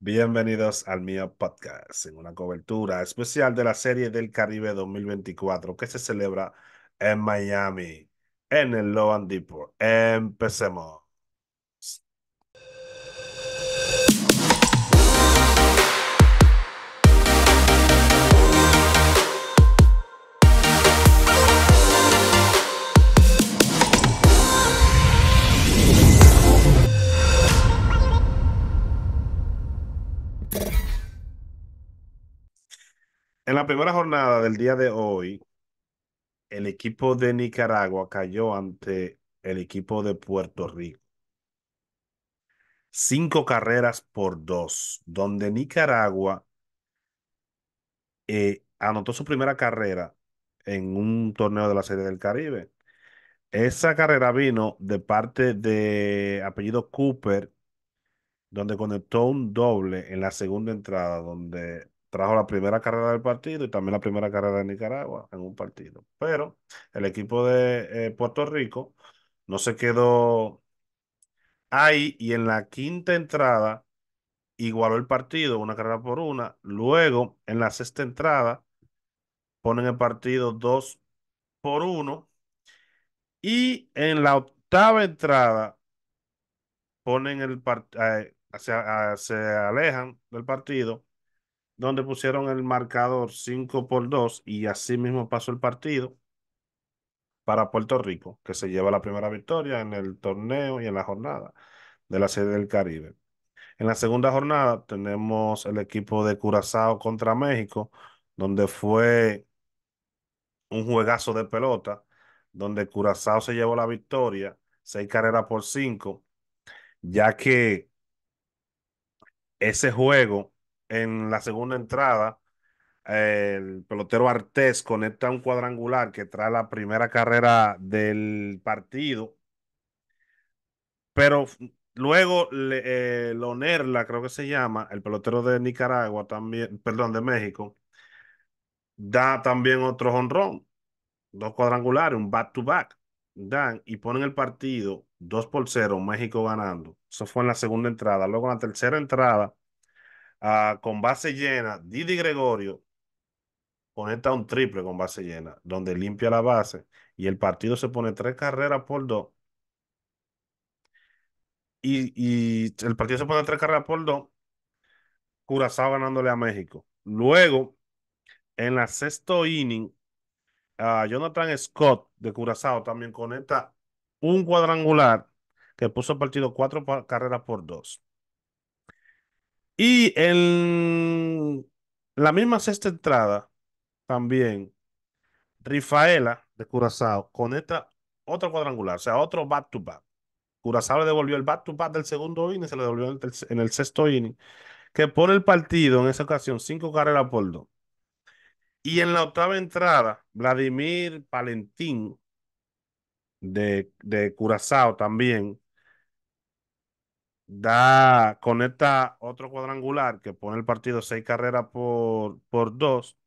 Bienvenidos al mío podcast en una cobertura especial de la Serie del Caribe 2024 que se celebra en Miami, en el Loan Depot. Empecemos. En la primera jornada del día de hoy, el equipo de Nicaragua cayó ante el equipo de Puerto Rico. Cinco carreras por dos, donde Nicaragua eh, anotó su primera carrera en un torneo de la Serie del Caribe. Esa carrera vino de parte de apellido Cooper, donde conectó un doble en la segunda entrada, donde trajo la primera carrera del partido y también la primera carrera de Nicaragua en un partido. Pero el equipo de eh, Puerto Rico no se quedó ahí y en la quinta entrada igualó el partido, una carrera por una. Luego, en la sexta entrada, ponen el partido dos por uno. Y en la octava entrada, ponen el partido, eh, se alejan del partido donde pusieron el marcador 5 por 2 y así mismo pasó el partido para Puerto Rico, que se lleva la primera victoria en el torneo y en la jornada de la sede del Caribe. En la segunda jornada tenemos el equipo de Curazao contra México, donde fue un juegazo de pelota, donde Curazao se llevó la victoria, seis carreras por cinco, ya que ese juego en la segunda entrada, el pelotero Artés conecta un cuadrangular que trae la primera carrera del partido. Pero luego eh, Lonerla, creo que se llama, el pelotero de Nicaragua también, perdón, de México, da también otro honrón, dos cuadrangulares, un back to back. Dan y ponen el partido 2 por 0, México ganando. Eso fue en la segunda entrada. Luego en la tercera entrada, con base llena, Didi Gregorio conecta un triple con base llena, donde limpia la base y el partido se pone tres carreras por dos. Y, el partido se pone tres carreras por dos. Curazao ganándole a México. Luego, en la sexto inning, Jonathan Scott de Curazao también conecta un cuadrangular que puso el partido cuatro carreras por dos. Y en la misma sexta entrada, también, Rifaela de Curazao conecta otro cuadrangular, o sea, otro back-to-back. Curazao le devolvió el back-to-back del segundo inning, se le devolvió en el, sexto inning, que pone el partido en esa ocasión cinco carreras por dos. Y en la octava entrada, Vladimir Palentín de, de Curazao también da, conecta otro cuadrangular que pone el partido seis carreras por, por dos.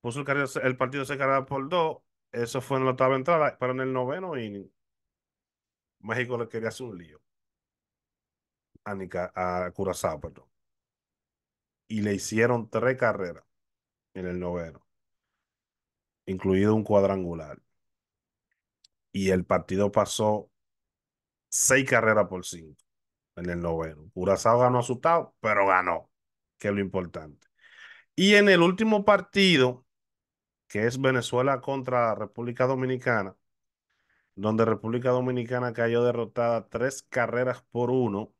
Puso el, el partido seis carreras por dos. Eso fue en la octava entrada, pero en el noveno inning, México le quería hacer un lío a, a Curazao, perdón. Y le hicieron tres carreras en el noveno, incluido un cuadrangular. Y el partido pasó seis carreras por cinco en el noveno. Curazao ganó asustado, pero ganó, que es lo importante. Y en el último partido, que es Venezuela contra República Dominicana, donde República Dominicana cayó derrotada tres carreras por uno,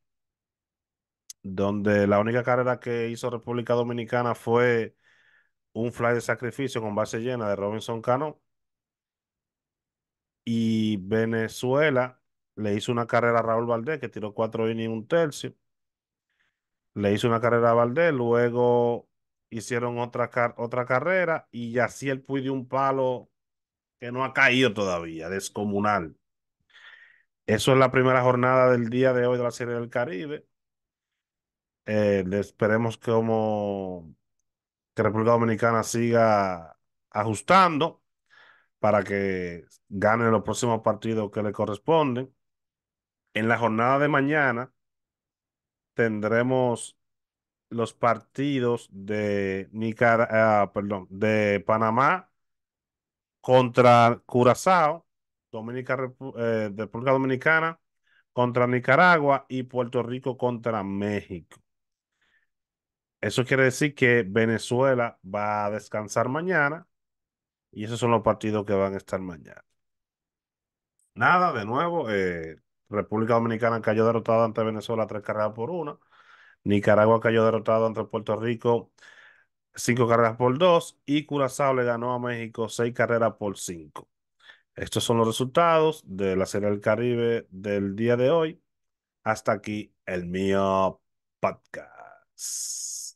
donde la única carrera que hizo República Dominicana fue un fly de sacrificio con base llena de Robinson Cano. Y Venezuela le hizo una carrera a Raúl Valdés, que tiró cuatro ni un tercio. Le hizo una carrera a Valdés, luego hicieron otra, otra carrera y así él de un palo que no ha caído todavía, descomunal. Eso es la primera jornada del día de hoy de la Serie del Caribe. Eh, esperemos como que República Dominicana siga ajustando para que gane los próximos partidos que le corresponden. En la jornada de mañana tendremos los partidos de ah, perdón, de Panamá contra Curazao, eh, República Dominicana contra Nicaragua y Puerto Rico contra México. Eso quiere decir que Venezuela va a descansar mañana y esos son los partidos que van a estar mañana. Nada, de nuevo, eh, República Dominicana cayó derrotada ante Venezuela tres carreras por una. Nicaragua cayó derrotado ante Puerto Rico cinco carreras por dos. Y Curazao le ganó a México seis carreras por cinco. Estos son los resultados de la Serie del Caribe del día de hoy. Hasta aquí el mío podcast.